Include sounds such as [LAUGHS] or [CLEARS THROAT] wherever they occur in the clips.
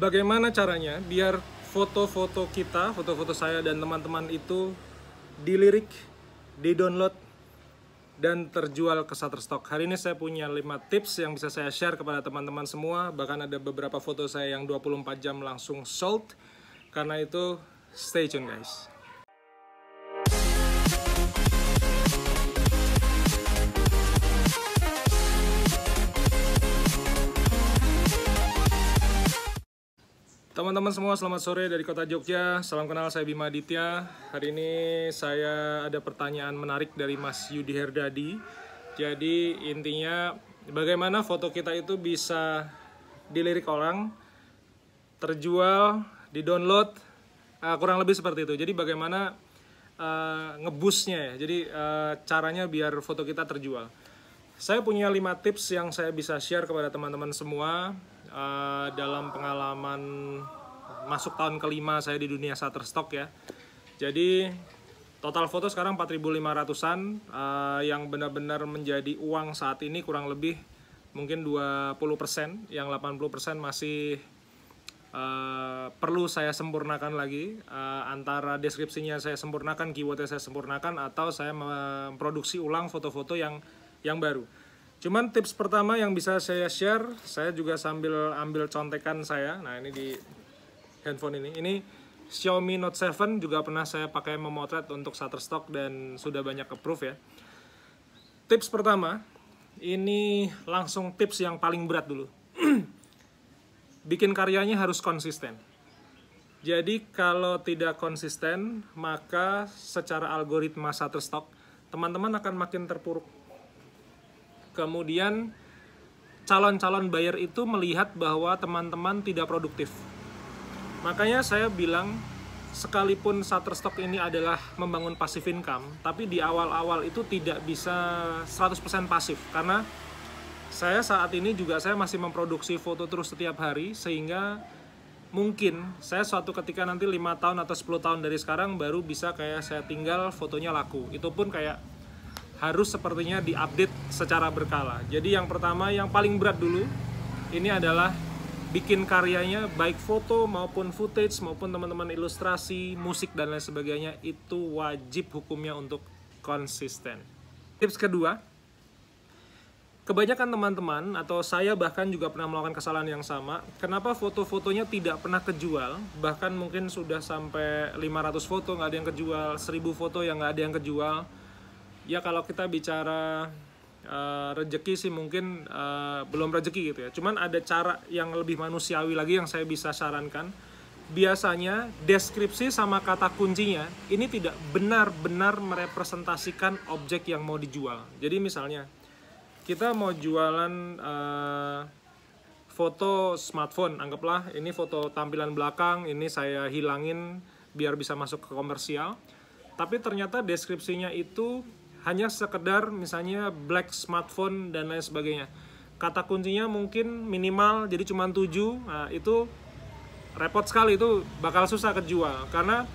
bagaimana caranya biar foto-foto kita, foto-foto saya dan teman-teman itu dilirik, di-download, dan terjual ke Shutterstock. Hari ini saya punya 5 tips yang bisa saya share kepada teman-teman semua. Bahkan ada beberapa foto saya yang 24 jam langsung sold. Karena itu, stay tune guys. teman-teman semua, selamat sore dari kota Jogja. Salam kenal, saya Bima Aditya. Hari ini saya ada pertanyaan menarik dari Mas Yudi Herdadi. Jadi intinya bagaimana foto kita itu bisa dilirik orang, terjual, didownload, uh, kurang lebih seperti itu. Jadi bagaimana uh, ngebusnya ya, jadi uh, caranya biar foto kita terjual. Saya punya 5 tips yang saya bisa share kepada teman-teman semua uh, dalam pengalaman masuk tahun kelima saya di dunia Shutterstock ya. Jadi total foto sekarang 4.500-an uh, eh, yang benar-benar menjadi uang saat ini kurang lebih mungkin 20%, yang 80% masih uh, perlu saya sempurnakan lagi uh, antara deskripsinya saya sempurnakan, keywordnya saya sempurnakan atau saya memproduksi ulang foto-foto yang yang baru. Cuman tips pertama yang bisa saya share, saya juga sambil ambil contekan saya. Nah, ini di handphone ini. Ini Xiaomi Note 7 juga pernah saya pakai memotret untuk Shutterstock dan sudah banyak approve ya. Tips pertama, ini langsung tips yang paling berat dulu. [CLEARS THROAT] Bikin karyanya harus konsisten. Jadi kalau tidak konsisten, maka secara algoritma Shutterstock, teman-teman akan makin terpuruk. Kemudian calon-calon buyer itu melihat bahwa teman-teman tidak produktif. Makanya saya bilang sekalipun Shutterstock ini adalah membangun pasif income, tapi di awal-awal itu tidak bisa 100% pasif karena saya saat ini juga saya masih memproduksi foto terus setiap hari sehingga mungkin saya suatu ketika nanti lima tahun atau 10 tahun dari sekarang baru bisa kayak saya tinggal fotonya laku. Itu pun kayak harus sepertinya diupdate secara berkala. Jadi yang pertama yang paling berat dulu ini adalah bikin karyanya baik foto maupun footage maupun teman-teman ilustrasi, musik dan lain sebagainya itu wajib hukumnya untuk konsisten. Tips kedua, kebanyakan teman-teman atau saya bahkan juga pernah melakukan kesalahan yang sama. Kenapa foto-fotonya tidak pernah kejual? Bahkan mungkin sudah sampai 500 foto nggak ada yang kejual, 1000 foto yang nggak ada yang kejual. Ya kalau kita bicara uh, eh, rezeki sih mungkin uh, belum rezeki gitu ya. Cuman ada cara yang lebih manusiawi lagi yang saya bisa sarankan. Biasanya deskripsi sama kata kuncinya ini tidak benar-benar merepresentasikan objek yang mau dijual. Jadi misalnya kita mau jualan uh, foto smartphone, anggaplah ini foto tampilan belakang, ini saya hilangin biar bisa masuk ke komersial. Tapi ternyata deskripsinya itu hanya sekedar misalnya black smartphone dan lain sebagainya kata kuncinya mungkin minimal jadi cuma 7 nah, itu repot sekali itu bakal susah kejual karena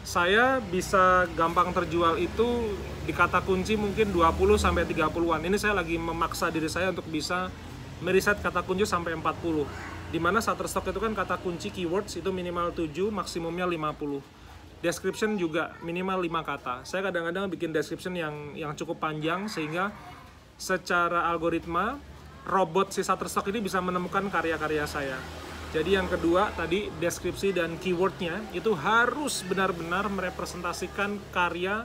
saya bisa gampang terjual itu di kata kunci mungkin 20 sampai 30-an. Ini saya lagi memaksa diri saya untuk bisa meriset kata kunci sampai 40. Dimana Shutterstock itu kan kata kunci keywords itu minimal 7, maksimumnya 50 description juga minimal 5 kata. Saya kadang-kadang bikin description yang yang cukup panjang sehingga secara algoritma robot si Shutterstock ini bisa menemukan karya-karya saya. Jadi yang kedua tadi deskripsi dan keywordnya itu harus benar-benar merepresentasikan karya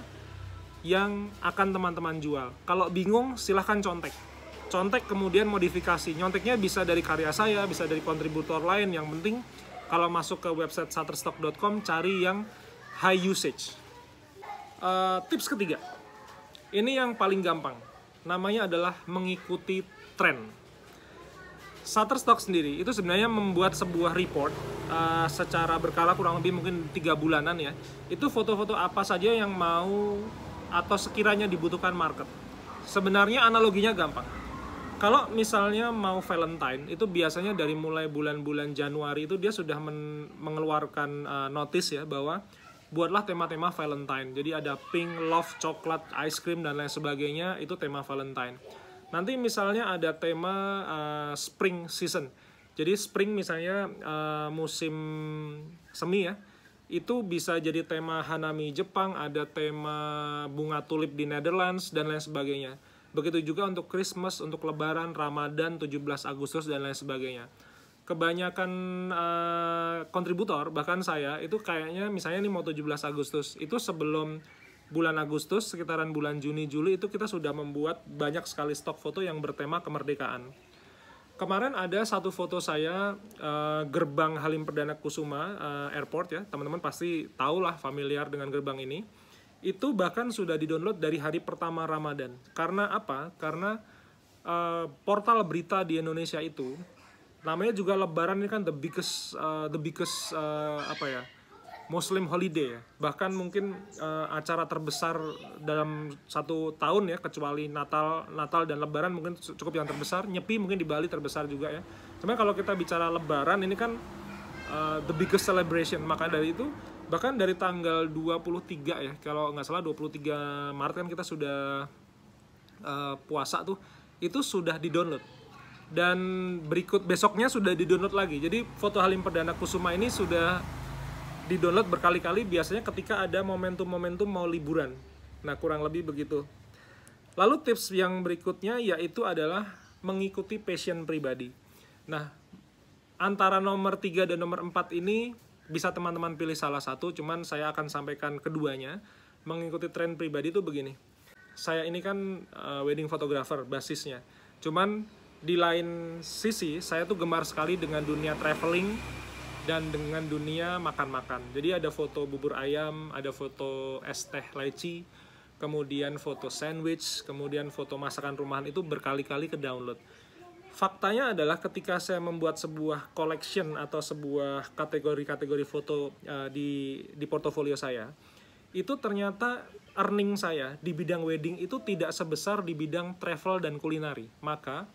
yang akan teman-teman jual. Kalau bingung silahkan contek. Contek kemudian modifikasi. Nyonteknya bisa dari karya saya, bisa dari kontributor lain. Yang penting kalau masuk ke website shutterstock.com cari yang high usage. Uh, tips ketiga, ini yang paling gampang. Namanya adalah mengikuti tren. Shutterstock sendiri itu sebenarnya membuat sebuah report uh, secara berkala kurang lebih mungkin tiga bulanan ya. Itu foto-foto apa saja yang mau atau sekiranya dibutuhkan market. Sebenarnya analoginya gampang. Kalau misalnya mau Valentine itu biasanya dari mulai bulan-bulan Januari itu dia sudah mengeluarkan uh, notice ya bahwa buatlah tema-tema Valentine. Jadi ada pink, love, coklat, ice cream dan lain sebagainya itu tema Valentine. Nanti misalnya ada tema uh, spring season. Jadi spring misalnya uh, musim semi ya. Itu bisa jadi tema hanami Jepang, ada tema bunga tulip di Netherlands dan lain sebagainya. Begitu juga untuk Christmas, untuk Lebaran, Ramadan, 17 Agustus dan lain sebagainya kebanyakan uh, kontributor bahkan saya itu kayaknya misalnya nih mau 17 Agustus itu sebelum bulan Agustus sekitaran bulan Juni Juli itu kita sudah membuat banyak sekali stok foto yang bertema kemerdekaan. Kemarin ada satu foto saya uh, gerbang Halim Perdana Kusuma uh, Airport ya teman-teman pasti tahulah familiar dengan gerbang ini. Itu bahkan sudah di download dari hari pertama Ramadan. Karena apa? Karena uh, portal berita di Indonesia itu namanya juga Lebaran ini kan the biggest uh, the biggest uh, apa ya Muslim holiday ya bahkan mungkin uh, acara terbesar dalam satu tahun ya kecuali Natal Natal dan Lebaran mungkin cukup yang terbesar Nyepi mungkin di Bali terbesar juga ya sebenarnya kalau kita bicara Lebaran ini kan uh, the biggest celebration maka dari itu bahkan dari tanggal 23 ya kalau nggak salah 23 Maret kan kita sudah uh, puasa tuh itu sudah di download dan berikut besoknya sudah didownload lagi. Jadi foto Halim Perdana Kusuma ini sudah didownload berkali-kali biasanya ketika ada momentum-momentum mau liburan. Nah, kurang lebih begitu. Lalu tips yang berikutnya yaitu adalah mengikuti passion pribadi. Nah, antara nomor 3 dan nomor 4 ini bisa teman-teman pilih salah satu, cuman saya akan sampaikan keduanya. Mengikuti tren pribadi itu begini. Saya ini kan uh, wedding photographer basisnya. Cuman di lain sisi saya tuh gemar sekali dengan dunia traveling dan dengan dunia makan-makan. Jadi ada foto bubur ayam, ada foto es teh leci, kemudian foto sandwich, kemudian foto masakan rumahan itu berkali-kali ke download. Faktanya adalah ketika saya membuat sebuah collection atau sebuah kategori-kategori foto uh, di di portofolio saya, itu ternyata earning saya di bidang wedding itu tidak sebesar di bidang travel dan kulinari. Maka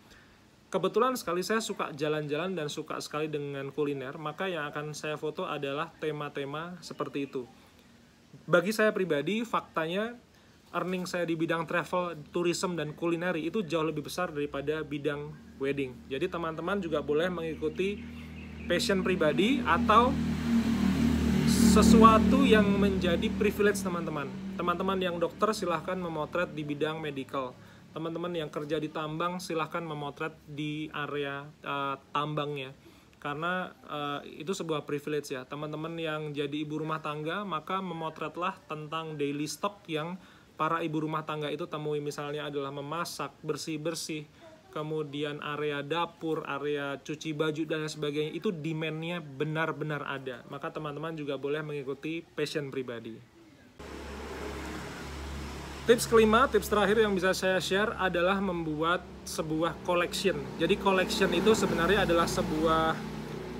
kebetulan sekali saya suka jalan-jalan dan suka sekali dengan kuliner, maka yang akan saya foto adalah tema-tema seperti itu. Bagi saya pribadi, faktanya earning saya di bidang travel, tourism, dan kulineri itu jauh lebih besar daripada bidang wedding. Jadi teman-teman juga boleh mengikuti passion pribadi atau sesuatu yang menjadi privilege teman-teman. Teman-teman yang dokter silahkan memotret di bidang medical teman-teman yang kerja di tambang silahkan memotret di area uh, tambangnya karena uh, itu sebuah privilege ya teman-teman yang jadi ibu rumah tangga maka memotretlah tentang daily stock yang para ibu rumah tangga itu temui misalnya adalah memasak bersih-bersih kemudian area dapur area cuci baju dan sebagainya itu demandnya benar-benar ada maka teman-teman juga boleh mengikuti passion pribadi Tips kelima, tips terakhir yang bisa saya share adalah membuat sebuah collection. Jadi collection itu sebenarnya adalah sebuah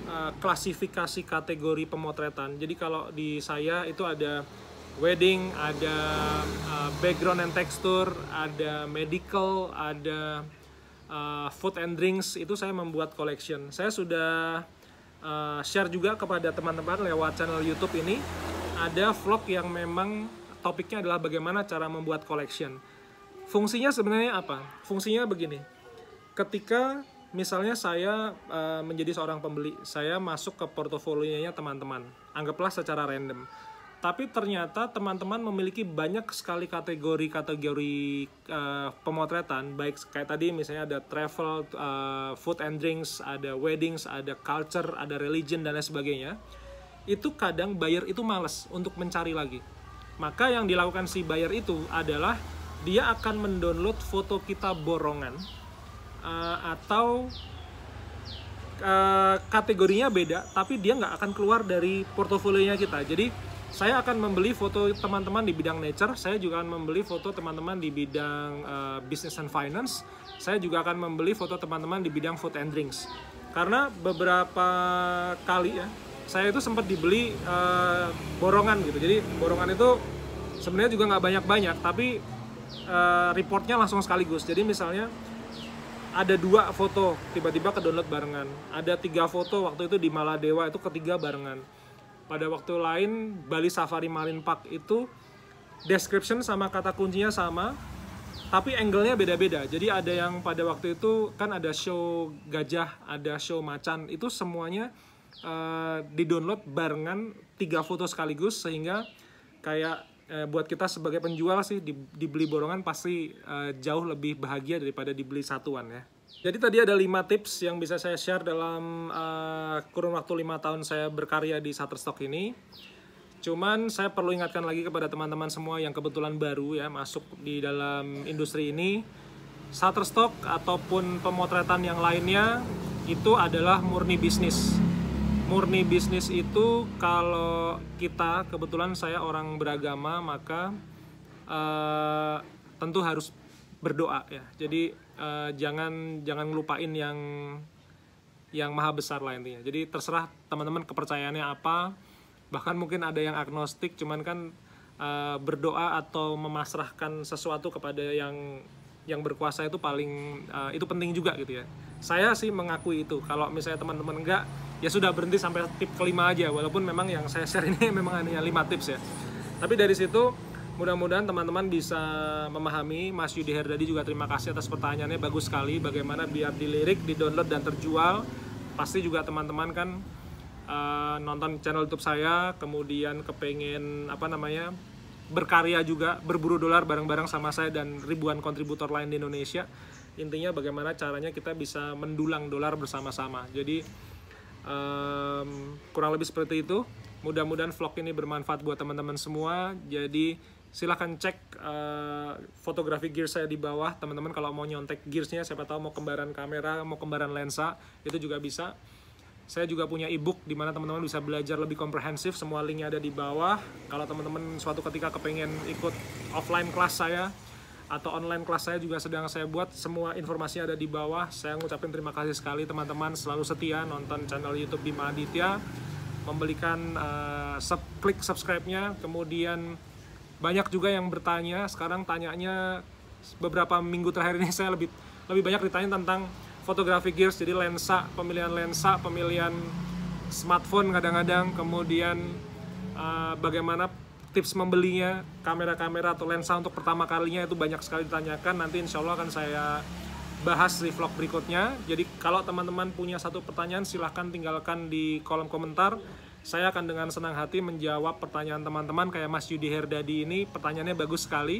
uh, klasifikasi kategori pemotretan. Jadi kalau di saya itu ada wedding, ada uh, background and texture, ada medical, ada uh, food and drinks. Itu saya membuat collection. Saya sudah uh, share juga kepada teman-teman lewat channel YouTube ini. Ada vlog yang memang topiknya adalah bagaimana cara membuat collection. Fungsinya sebenarnya apa? Fungsinya begini. Ketika misalnya saya uh, menjadi seorang pembeli, saya masuk ke portofolionya teman-teman. Anggaplah secara random. Tapi ternyata teman-teman memiliki banyak sekali kategori-kategori uh, pemotretan, baik kayak tadi misalnya ada travel, uh, food and drinks, ada weddings, ada culture, ada religion dan lain sebagainya. Itu kadang buyer itu males untuk mencari lagi maka yang dilakukan si buyer itu adalah dia akan mendownload foto kita borongan uh, atau uh, kategorinya beda, tapi dia nggak akan keluar dari portofolionya kita. Jadi saya akan membeli foto teman-teman di bidang nature, saya juga akan membeli foto teman-teman di bidang uh, business and finance, saya juga akan membeli foto teman-teman di bidang food and drinks. Karena beberapa kali ya, saya itu sempat dibeli uh, borongan gitu jadi borongan itu sebenarnya juga nggak banyak-banyak tapi uh, reportnya langsung sekaligus jadi misalnya ada dua foto tiba-tiba ke download barengan ada tiga foto waktu itu di Maladewa itu ketiga barengan pada waktu lain Bali Safari Marine Park itu description sama kata kuncinya sama tapi angle-nya beda-beda. Jadi ada yang pada waktu itu kan ada show gajah, ada show macan, itu semuanya uh, di-download barengan tiga foto sekaligus sehingga kayak uh, buat kita sebagai penjual sih dibeli borongan pasti uh, jauh lebih bahagia daripada dibeli satuan ya. Jadi tadi ada lima tips yang bisa saya share dalam uh, kurun waktu lima tahun saya berkarya di Shutterstock ini. Cuman saya perlu ingatkan lagi kepada teman-teman semua yang kebetulan baru ya masuk di dalam industri ini. Shutterstock ataupun pemotretan yang lainnya itu adalah murni bisnis murni bisnis itu kalau kita kebetulan saya orang beragama maka uh, tentu harus berdoa ya. Jadi uh, jangan jangan lupain yang yang maha besar lah intinya. Jadi terserah teman-teman kepercayaannya apa. Bahkan mungkin ada yang agnostik cuman kan uh, berdoa atau memasrahkan sesuatu kepada yang yang berkuasa itu paling uh, itu penting juga gitu ya. Saya sih mengakui itu. Kalau misalnya teman-teman enggak ya sudah berhenti sampai tip kelima aja walaupun memang yang saya share ini [LAUGHS] memang hanya lima tips ya tapi dari situ mudah-mudahan teman-teman bisa memahami Mas Yudi Herdadi juga terima kasih atas pertanyaannya bagus sekali bagaimana biar dilirik di download dan terjual pasti juga teman-teman kan uh, nonton channel YouTube saya kemudian kepengen apa namanya berkarya juga berburu dolar bareng-bareng sama saya dan ribuan kontributor lain di Indonesia intinya bagaimana caranya kita bisa mendulang dolar bersama-sama jadi um, kurang lebih seperti itu mudah-mudahan vlog ini bermanfaat buat teman-teman semua jadi silahkan cek uh, fotografi gear saya di bawah teman-teman kalau mau nyontek gearsnya siapa tahu mau kembaran kamera mau kembaran lensa itu juga bisa saya juga punya ebook di mana teman-teman bisa belajar lebih komprehensif semua linknya ada di bawah kalau teman-teman suatu ketika kepengen ikut offline kelas saya atau online kelas saya juga sedang saya buat. Semua informasi ada di bawah. Saya ngucapin terima kasih sekali teman-teman selalu setia nonton channel YouTube Bima Aditya, membelikan uh, sub klik subscribe-nya, kemudian banyak juga yang bertanya. Sekarang tanyanya beberapa minggu terakhir ini [LAUGHS] saya lebih lebih banyak ditanya tentang fotografi gears, jadi lensa, pemilihan lensa, pemilihan smartphone kadang-kadang, kemudian uh, bagaimana tips membelinya, kamera-kamera atau lensa untuk pertama kalinya itu banyak sekali ditanyakan. Nanti insya Allah akan saya bahas di vlog berikutnya. Jadi kalau teman-teman punya satu pertanyaan silahkan tinggalkan di kolom komentar. Saya akan dengan senang hati menjawab pertanyaan teman-teman kayak Mas Yudi Herdadi ini pertanyaannya bagus sekali.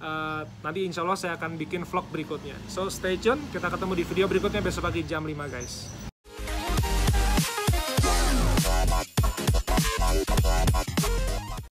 Uh, nanti insya Allah saya akan bikin vlog berikutnya. So stay tune, kita ketemu di video berikutnya besok pagi jam 5 guys.